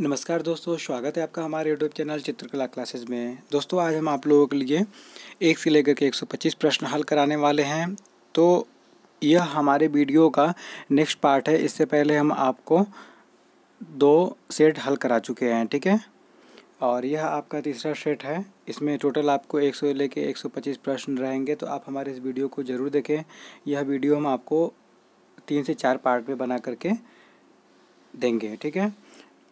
नमस्कार दोस्तों स्वागत है आपका हमारे यूट्यूब चैनल चित्रकला क्लासेस में दोस्तों आज हम आप लोगों के लिए एक से लेकर के 125 प्रश्न हल कराने वाले हैं तो यह हमारे वीडियो का नेक्स्ट पार्ट है इससे पहले हम आपको दो सेट हल करा चुके हैं ठीक है और यह आपका तीसरा सेट है इसमें टोटल आपको एक सौ लेके 125 प्रश्न रहेंगे तो आप हमारे इस वीडियो को ज़रूर देखें यह वीडियो हम आपको तीन से चार पार्ट में बना करके देंगे ठीक है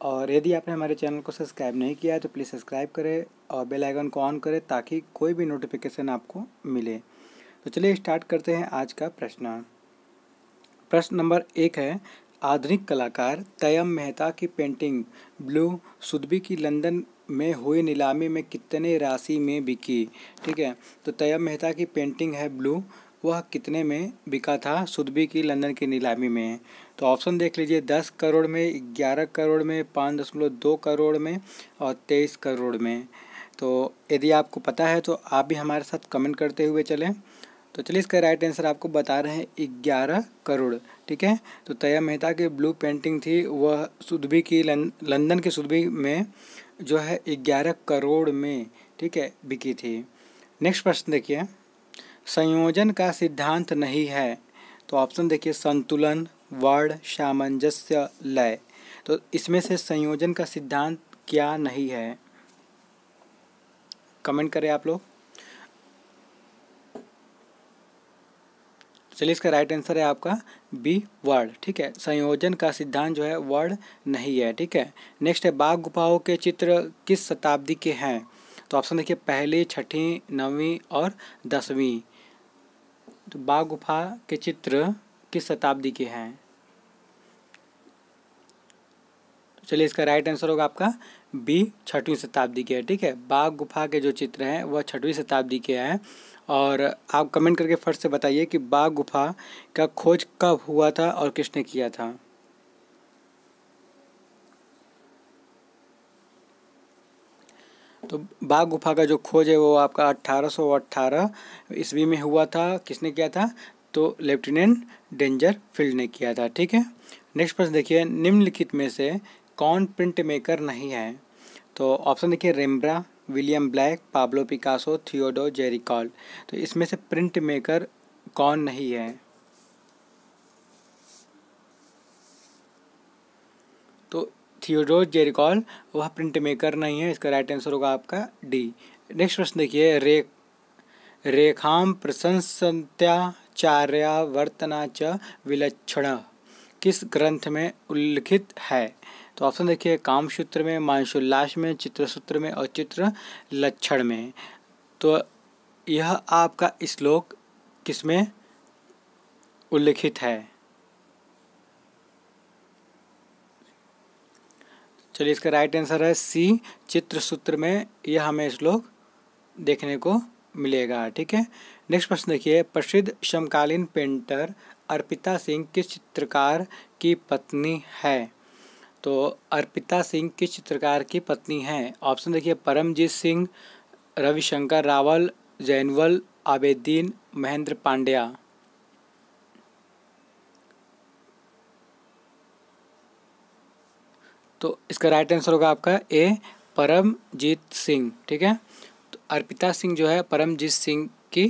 और यदि आपने हमारे चैनल को सब्सक्राइब नहीं किया है तो प्लीज़ सब्सक्राइब करें और बेल आइकन को ऑन करें ताकि कोई भी नोटिफिकेशन आपको मिले तो चलिए स्टार्ट करते हैं आज का प्रश्न प्रश्न नंबर एक है आधुनिक कलाकार तयम मेहता की पेंटिंग ब्लू सुदबी की लंदन में हुई नीलामी में कितने राशि में बिकी ठीक है तो तयम मेहता की पेंटिंग है ब्लू वह कितने में बिका था सुदबी की लंदन की नीलामी में तो ऑप्शन देख लीजिए दस करोड़ में ग्यारह करोड़ में पाँच दशमलव दो करोड़ में और तेईस करोड़ में तो यदि आपको पता है तो आप भी हमारे साथ कमेंट करते हुए चलें तो चलिए इसका राइट आंसर आपको बता रहे हैं ग्यारह करोड़ ठीक है तो तया मेहता की ब्लू पेंटिंग थी वह सुदबी की लंदन के सुदबी में जो है ग्यारह करोड़ में ठीक है बिकी थी नेक्स्ट प्रश्न देखिए संयोजन का सिद्धांत नहीं है तो ऑप्शन देखिए संतुलन वर्ण सामंजस्य लय तो इसमें से संयोजन का सिद्धांत क्या नहीं है कमेंट करें आप लोग चलिए इसका राइट आंसर है आपका बी वर्ड ठीक है संयोजन का सिद्धांत जो है वर्ड नहीं है ठीक है नेक्स्ट है बाघ गुफाओं के चित्र किस शताब्दी के हैं तो ऑप्शन देखिए पहली छठी नवीं और दसवीं तो बाघ गुफा के चित्र किस शताब्दी के हैं तो चलिए इसका राइट आंसर होगा आपका बी छठवीं शताब्दी के है ठीक है बाघ गुफा के जो चित्र हैं वह छठवीं शताब्दी के हैं और आप कमेंट करके फर्स्ट से बताइए कि बाघ गुफा का खोज कब हुआ था और किसने किया था तो बाघ गुफा का जो खोज है वो आपका अट्ठारह सौ अट्ठारह ईस्वी में हुआ था किसने किया था तो लेफ्टिनेंट डेंजर फील्ड ने किया था ठीक है नेक्स्ट प्रश्न देखिए निम्नलिखित में से कौन प्रिंट मेकर नहीं है तो ऑप्शन देखिए Rembrandt William Blake Pablo Picasso Theodore Gericault तो इसमें से प्रिंट मेकर कौन नहीं है थियोडोर जेरिकॉल वह प्रिंट मेकर नहीं है इसका राइट आंसर होगा आपका डी नेक्स्ट प्रश्न देखिए रे रेखाम प्रशंसत्याचार्यावर्तना च विलक्षण किस ग्रंथ में उल्लिखित है तो ऑप्शन देखिए कामसूत्र में मांसोल्लास में चित्रसूत्र में और चित्र लक्षण में तो यह आपका श्लोक किसमें उल्लिखित है चलिए इसका राइट आंसर है सी चित्र सूत्र में यह हमें श्लोक देखने को मिलेगा ठीक है नेक्स्ट प्रश्न देखिए प्रसिद्ध समकालीन पेंटर अर्पिता सिंह किस चित्रकार की पत्नी है तो अर्पिता सिंह किस चित्रकार की पत्नी है ऑप्शन देखिए परमजीत सिंह रविशंकर रावल जैनवल आबेदीन महेंद्र पांड्या तो इसका राइट आंसर होगा आपका ए परमजीत सिंह ठीक है तो अर्पिता सिंह जो है परमजीत सिंह की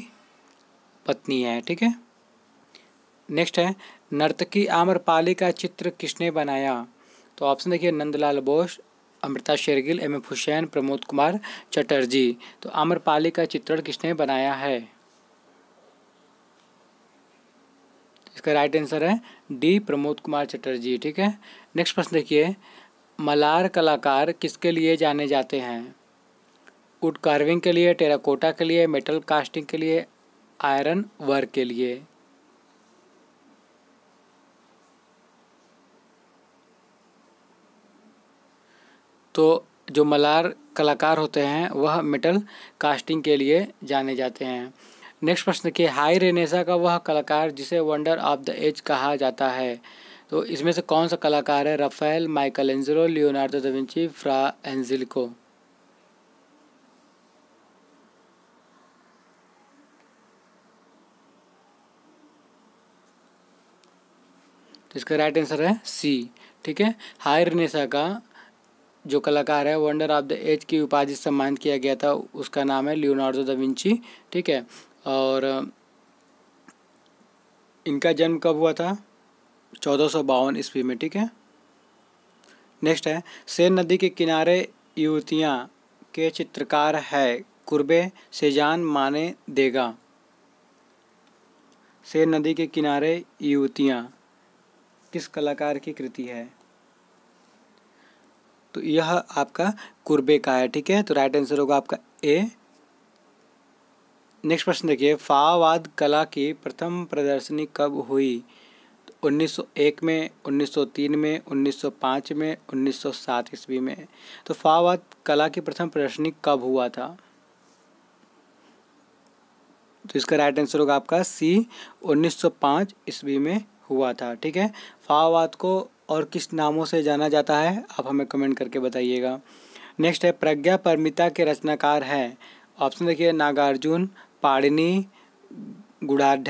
पत्नी है ठीक है नेक्स्ट है नर्तकी आम्रपाली का चित्र किसने बनाया तो ऑप्शन देखिए नंदलाल बोस अमृता शेरगिल एम एफ हुसैन प्रमोद कुमार चटर्जी तो आम्रपाली का चित्रण किसने बनाया है इसका राइट आंसर है डी प्रमोद कुमार चटर्जी ठीक है नेक्स्ट प्रश्न देखिए मलार कलाकार किसके लिए जाने जाते हैं वुड कार्विंग के लिए टेराकोटा के लिए मेटल कास्टिंग के लिए आयरन वर्क के लिए तो जो मलार कलाकार होते हैं वह मेटल कास्टिंग के लिए जाने जाते हैं नेक्स्ट प्रश्न के हाई रेनेसा का वह कलाकार जिसे वंडर ऑफ द एज कहा जाता है तो इसमें से कौन सा कलाकार है Raphael Michelangelo Leonardo da Vinci Fra Angelico तो इसका राइट आंसर है सी ठीक है हायर नेशा का जो कलाकार है वंडर ऑफ द एज की उपाधि सम्मानित किया गया था उसका नाम है लियोनार्डो दा विंची ठीक है और इनका जन्म कब हुआ था चौदह सौ बावन ईस्वी में ठीक है नेक्स्ट है सेन नदी के किनारे युवतियाँ के चित्रकार है कुर्बे सेजान माने देगा सेन नदी के किनारे युवतियाँ किस कलाकार की कृति है तो यह आपका कुर्बे का है ठीक है तो राइट आंसर होगा आपका ए नेक्स्ट प्रश्न देखिए फावाद कला की प्रथम प्रदर्शनी कब हुई 1901 में 1903 में 1905 में 1907 ईस्वी में तो फावाद कला की प्रथम प्रदर्शनी कब हुआ था तो इसका राइट आंसर होगा आपका सी 1905 ईस्वी में हुआ था ठीक है फावाद को और किस नामों से जाना जाता है आप हमें कमेंट करके बताइएगा नेक्स्ट है प्रज्ञा परमिता के रचनाकार हैं ऑप्शन देखिए नागार्जुन पाड़िनी गुड़ाढ़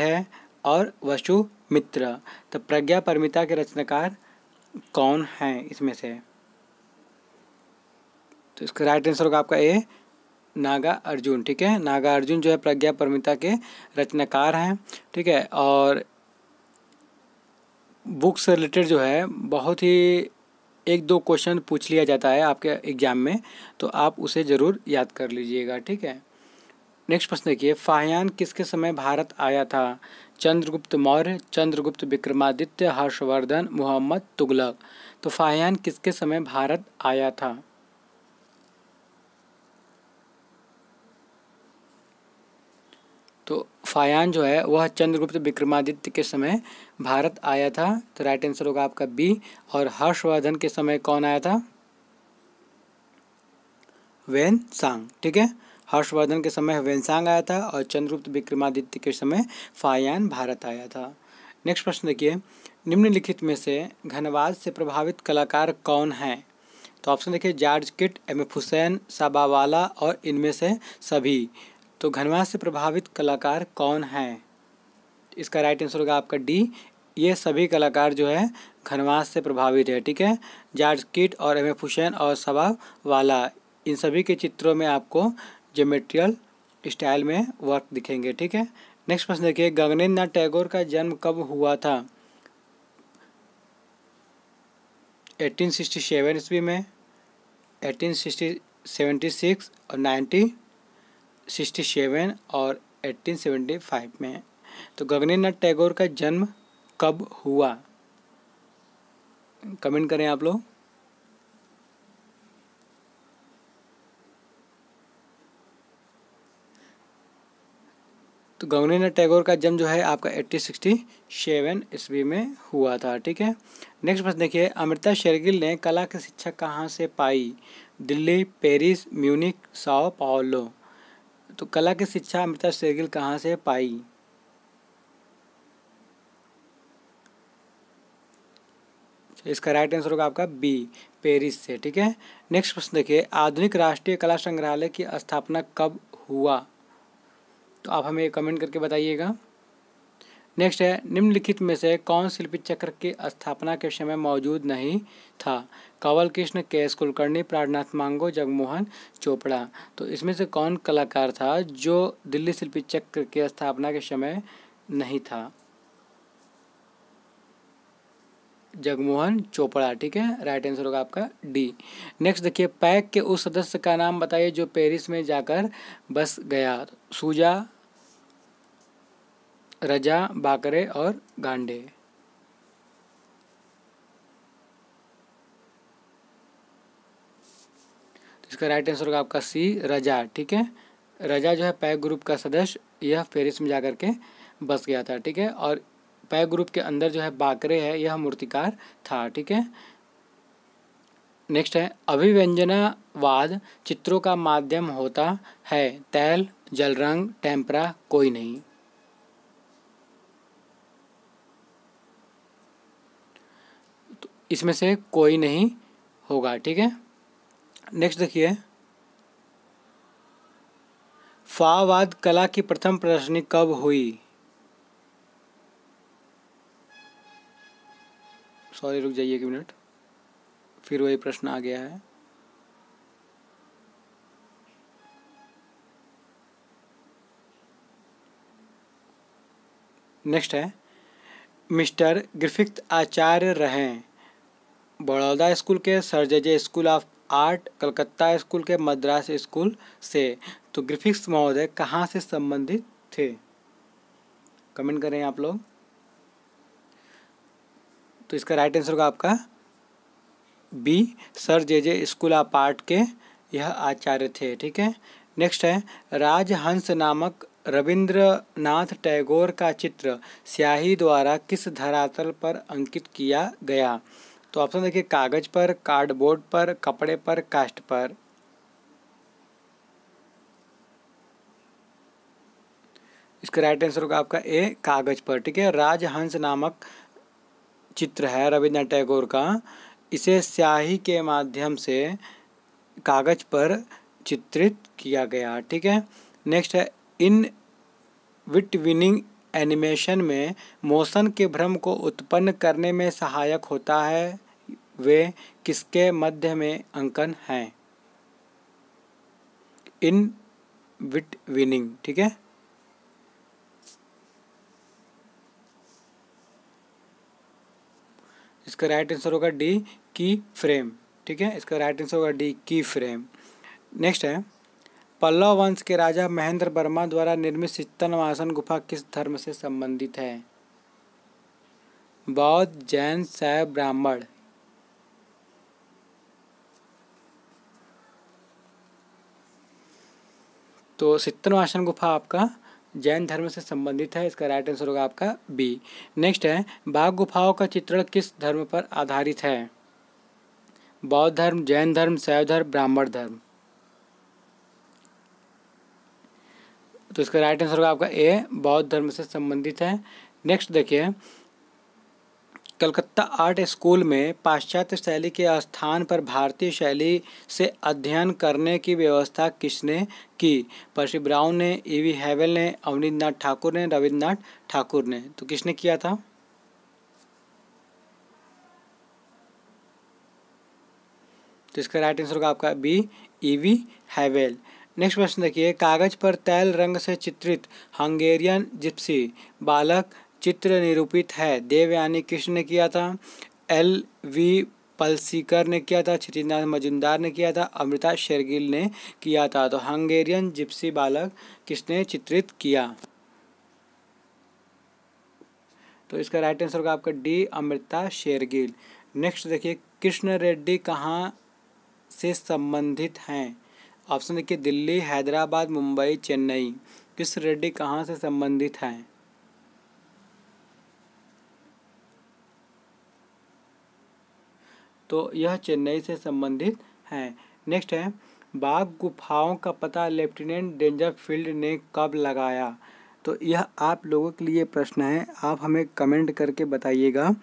और वशु मित्र तो प्रज्ञा परमिता के रचनाकार कौन हैं इसमें से तो इसका राइट आंसर होगा आपका ए नागा अर्जुन ठीक है नागा अर्जुन जो है प्रज्ञा परमिता के रचनाकार हैं ठीक है और बुक से रिलेटेड जो है बहुत ही एक दो क्वेश्चन पूछ लिया जाता है आपके एग्ज़ाम में तो आप उसे ज़रूर याद कर लीजिएगा ठीक है नेक्स्ट प्रश्न देखिए फाहयान किसके समय भारत आया था चंद्रगुप्त मौर्य चंद्रगुप्त विक्रमादित्य हर्षवर्धन मोहम्मद तुगलक तो फाहयान किसके समय भारत आया था तो फायान जो है वह चंद्रगुप्त विक्रमादित्य के समय भारत आया था तो राइट आंसर होगा आपका बी और हर्षवर्धन के समय कौन आया था वेन सांग ठीक है हर्षवर्धन के समय वेंसांग आया था और चंद्रगुप्त विक्रमादित्य के समय फायान भारत आया था नेक्स्ट प्रश्न देखिए निम्नलिखित में से घनवाद से प्रभावित कलाकार कौन हैं तो ऑप्शन देखिए George Keyt M F Husain Sabavala और इनमें से सभी तो घनवाद से प्रभावित कलाकार कौन हैं इसका राइट आंसर होगा आपका डी ये सभी कलाकार जो है घनवास से प्रभावित है ठीक है जॉर्ज किट और एम एफ हुसैन और सबाब वाला इन सभी के चित्रों में आपको जोमेट्रियल स्टाइल में वर्क दिखेंगे ठीक है नेक्स्ट प्रश्न देखिए गगनेन्द्र नाथ टैगोर का जन्म कब हुआ था 1867 ईस्वी में 1876 और 1967 और 1875 में तो गगनेन्द्र नाथ टैगोर का जन्म कब हुआ कमेंट करें आप लोग तो गगनेन्द्र टैगोर का जन्म जो है आपका एट्टी सिक्सटी सेवन ईस्वी में हुआ था ठीक है नेक्स्ट प्रश्न देखिए अमृता शेरगिल ने कला की शिक्षा कहाँ से पाई Delhi Paris Munich Sao Paulo तो कला की शिक्षा अमृता शेरगिल कहाँ से पाई तो इसका राइट आंसर होगा आपका बी पेरिस से ठीक है नेक्स्ट प्रश्न देखिए आधुनिक राष्ट्रीय कला संग्रहालय की स्थापना कब हुआ तो आप हमें कमेंट करके बताइएगा नेक्स्ट है निम्नलिखित में से कौन शिल्पी चक्र की स्थापना के समय मौजूद नहीं था कावल कृष्ण के एस कुलकर्णी प्राणनाथ मांगो जगमोहन चोपड़ा तो इसमें से कौन कलाकार था जो दिल्ली शिल्पी चक्र की स्थापना के समय नहीं था जगमोहन चोपड़ा ठीक है राइट आंसर होगा आपका डी नेक्स्ट देखिए पैक के उस सदस्य का नाम बताइए जो पेरिस में जाकर बस गया सूजा रजा बाकरे और गांडे तो इसका राइट आंसर होगा आपका सी रजा ठीक है रजा जो है पैक ग्रुप का सदस्य यह पेरिस में जाकर के बस गया था ठीक है और पैक ग्रुप के अंदर जो है बाकरे है यह मूर्तिकार था ठीक है नेक्स्ट है अभिव्यंजनावाद चित्रों का माध्यम होता है तैल जलरंग टेम्परा कोई नहीं इसमें से कोई नहीं होगा ठीक है नेक्स्ट देखिए फावाद कला की प्रथम प्रदर्शनी कब हुई सॉरी रुक जाइए एक मिनट फिर वही प्रश्न आ गया है नेक्स्ट है मिस्टर ग्रिफिक्त आचार्य रहें बड़ौदा स्कूल के sir J J school of art Calcutta school के मद्रास स्कूल से तो ग्रिफिक्स महोदय कहाँ से संबंधित थे कमेंट करें आप लोग तो इसका राइट आंसर होगा आपका B sir J J school of art के यह आचार्य थे ठीक है नेक्स्ट है राजहंस नामक रविंद्रनाथ टैगोर का चित्र स्याही द्वारा किस धरातल पर अंकित किया गया तो ऑप्शन देखिए कागज पर कार्डबोर्ड पर कपड़े पर कास्ट पर इसका राइट आंसर होगा आपका ए कागज पर ठीक है राजहंस नामक चित्र है रविन्द्रनाथ टैगोर का इसे स्याही के माध्यम से कागज पर चित्रित किया गया ठीक है नेक्स्ट है इन विट विनिंग एनिमेशन में मोशन के भ्रम को उत्पन्न करने में सहायक होता है वे किसके मध्य में अंकन हैं इन विट विनिंग ठीक है इसका राइट आंसर होगा डी की फ्रेम ठीक है इसका राइट आंसर होगा डी की फ्रेम नेक्स्ट है पल्लव वंश के राजा महेंद्र वर्मा द्वारा निर्मित चित्तनवासन गुफा किस धर्म से संबंधित है बौद्ध जैन साहब ब्राह्मण तो सित्तनो आसन गुफा आपका जैन धर्म से संबंधित है इसका राइट आंसर होगा आपका बी नेक्स्ट है बाघ गुफाओं का चित्रण किस धर्म पर आधारित है बौद्ध धर्म जैन धर्म शैव धर्म ब्राह्मण धर्म तो इसका राइट आंसर होगा आपका ए बौद्ध धर्म से संबंधित है नेक्स्ट देखिए कलकत्ता आर्ट स्कूल में पाश्चात्य शैली के स्थान पर भारतीय शैली से अध्ययन करने की व्यवस्था किसने की पर्सी ब्राउन ने ईवी हैवेल ने अवनीन्द्रनाथ ठाकुर ने रविन्द्रनाथ ठाकुर ने तो किसने किया था तो इसका राइट आंसर होगा आपका B E B Havell next question देखिए कागज पर तैल रंग से चित्रित हंगेरियन जिप्सी बालक चित्र निरूपित है देव यानी कृष्ण ने किया था एल वी पलसीकर ने किया था क्षतिनाथ मजुमदार ने किया था अमृता शेरगिल ने किया था तो हंगेरियन जिप्सी बालक किसने चित्रित किया तो इसका राइट आंसर होगा आपका डी अमृता शेरगिल नेक्स्ट देखिए कृष्ण रेड्डी कहाँ से संबंधित हैं ऑप्शन देखिए दिल्ली हैदराबाद मुंबई चेन्नई कृष्ण रेड्डी कहाँ से संबंधित हैं तो यह चेन्नई से संबंधित हैं नेक्स्ट है बाघ गुफाओं का पता लेफ्टिनेंट डेंजर फील्ड ने कब लगाया तो यह आप लोगों के लिए प्रश्न है आप हमें कमेंट करके बताइएगा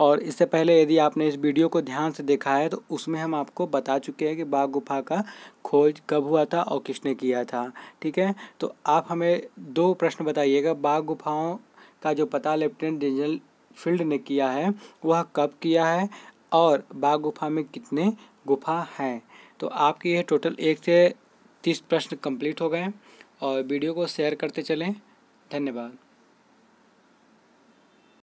और इससे पहले यदि आपने इस वीडियो को ध्यान से देखा है तो उसमें हम आपको बता चुके हैं कि बाघ गुफा का खोज कब हुआ था और किसने किया था ठीक है तो आप हमें दो प्रश्न बताइएगा बाघ गुफाओं का जो पता लेफ्टिनेंट डेंजर फील्ड ने किया है वह कब किया है और बाघ गुफा में कितने गुफा हैं तो आपके ये टोटल एक से तीस प्रश्न कंप्लीट हो गए और वीडियो को शेयर करते चलें धन्यवाद